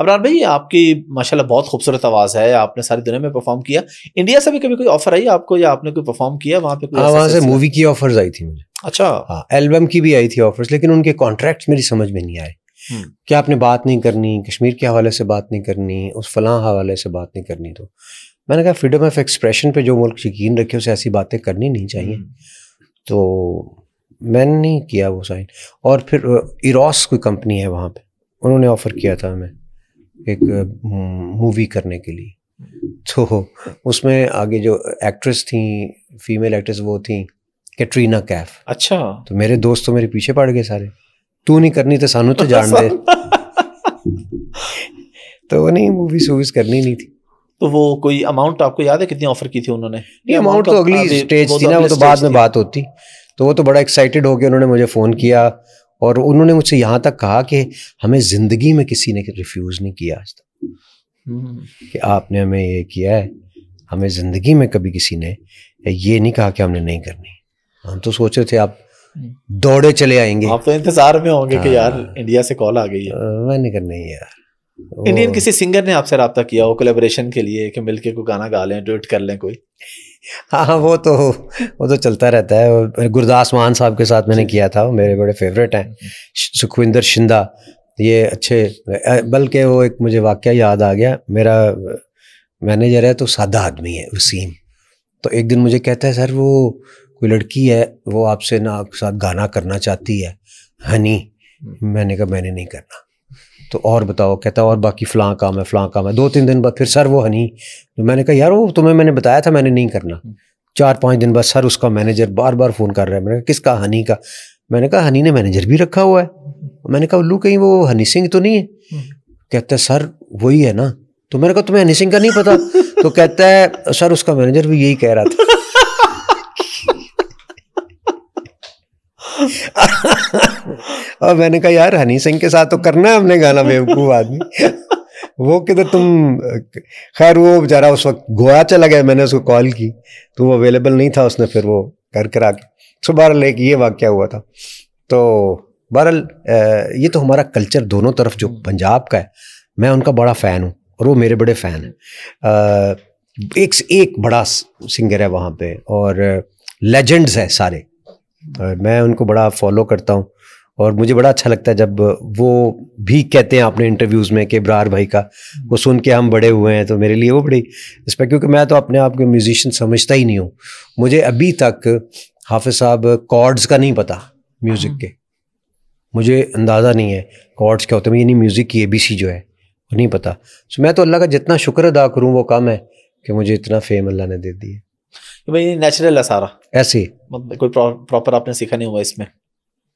अबरार भाई आपकी माशाल्लाह बहुत खूबसूरत आवाज़ है आपने सारी दुनिया में परफॉर्म किया इंडिया से भी कभी कोई ऑफर आई आपको या आपने कोई परफॉर्म किया वहाँ पे हाँ, वहाँ से मूवी की ऑफर्स आई थी मुझे अच्छा हाँ एल्बम की भी आई थी ऑफर्स लेकिन उनके कॉन्ट्रैक्ट मेरी समझ में नहीं आए हम्म। क्या आपने बात नहीं करनी कश्मीर के हवाले से बात नहीं करनी उस फलां हवाले से बात नहीं करनी तो मैंने कहा फ्रीडम ऑफ एक्सप्रेशन पे जो मुल्क यकीन रखे उसे ऐसी बातें करनी नहीं चाहिए हम्म। तो मैंने नहीं किया वो साइन और फिर इरास कोई कंपनी है वहाँ पे उन्होंने ऑफ़र किया था हमें एक मूवी करने के लिए तो उसमें आगे जो एक्ट्रेस थी फीमेल एक्ट्रेस वो थी कैटरीना कैफ अच्छा तो मेरे दोस्त तो मेरे पीछे पड़ गए सारे तू नहीं करनी तो सानू तो जान दे तो वो नहीं मूवीज वूवीज करनी नहीं थी तो वो कोई अमाउंट आपको याद है कितनी ऑफर की थी उन्होंने नहीं अमाउंट तो अगली स्टेज थी ना वो तो बाद में बात होती तो वो तो बड़ा एक्साइटेड होकर उन्होंने मुझे फ़ोन किया और उन्होंने मुझसे यहाँ तक कहा कि हमें ज़िंदगी में किसी ने रिफ्यूज़ नहीं किया आज तक कि आपने हमें ये किया है हमें ज़िंदगी में कभी किसी ने ये नहीं कहा कि हमने नहीं करनी हम तो सोच रहे थे आप दौड़े चले आएंगे आप तो इंतजार में होंगे कि यार हाँ। इंडिया से कॉल आ गई है मैंने कर नहीं यार इंडियन किसी सिंगर ने आपसे रब्ता किया हो कोलेबोरेशन के लिए कि मिलके कोई गाना गा लें ड्यूट कर लें कोई हाँ, हाँ वो तो वो तो चलता रहता है गुरदास मान साहब के साथ मैंने किया था वो मेरे बड़े फेवरेट हैं हम्म। सुखविंदर शिंदा ये अच्छे बल्कि वो एक मुझे वाक्य याद आ गया मेरा मैनेजर है तो सादा आदमी है वसीम तो एक दिन मुझे कहता है सर वो कोई लड़की है वो आपसे ना आपके साथ गाना करना चाहती है हनी हम्म। मैंने कहा मैंने नहीं करना तो और बताओ कहता और बाकी फ़लाँ काम है फ़लाँ काम है दो तीन दिन बाद फिर सर वो हनी तो मैंने कहा यार वो तुम्हें मैंने बताया था मैंने नहीं करना हम्म। चार पाँच दिन बाद सर उसका मैनेजर बार बार फ़ोन कर रहा है मैंने कहा किसका हनी का मैंने कहा हनी ने मैनेजर भी रखा हुआ है मैंने कहा उल्लू कहीं वो हनी सिंह तो नहीं है हम्म। कहता है सर वही है ना तो मैंने कहा तुम्हें हनी सिंह का नहीं पता तो कहता है सर उसका मैनेजर भी यही कह रहा था और मैंने कहा यार हनी सिंह के साथ तो करना है हमने गाना बेवकूफ़ आदमी वो किधर तुम खैर वो बेचारा उस वक्त गोवा चला गया मैंने उसको कॉल की तो वो अवेलेबल नहीं था उसने फिर वो कर कर आके सो बहरहाल एक ये वाक्य हुआ था तो बहरल ये तो हमारा कल्चर दोनों तरफ जो पंजाब का है मैं उनका बड़ा फ़ैन हूँ और वो मेरे बड़े फ़ैन हैं एक एक बड़ा सिंगर है वहाँ पे और लेजेंड्स है सारे मैं उनको बड़ा फॉलो करता हूँ और मुझे बड़ा अच्छा लगता है जब वो भी कहते हैं अपने इंटरव्यूज़ में कि ब्रार भाई का वो सुन के हम बड़े हुए हैं तो मेरे लिए वो बड़ी इस पर क्योंकि मैं तो अपने आप को म्यूज़िशन समझता ही नहीं हूँ मुझे अभी तक हाफिज साहब कॉर्ड्स का नहीं पता म्यूज़िक के मुझे अंदाज़ा नहीं है कॉर्ड्स क्या होते हैं यानी म्यूज़िक की ए बी सी जो है वो नहीं पता सो मैं तो अल्लाह का जितना शुक्र अदा करूँ वो कम है कि मुझे इतना फेम अल्लाह ने दे दिया भाई नेचुरल है सारा ऐसे ही मतलब कोई प्रॉपर आपने सीखा नहीं हुआ इसमें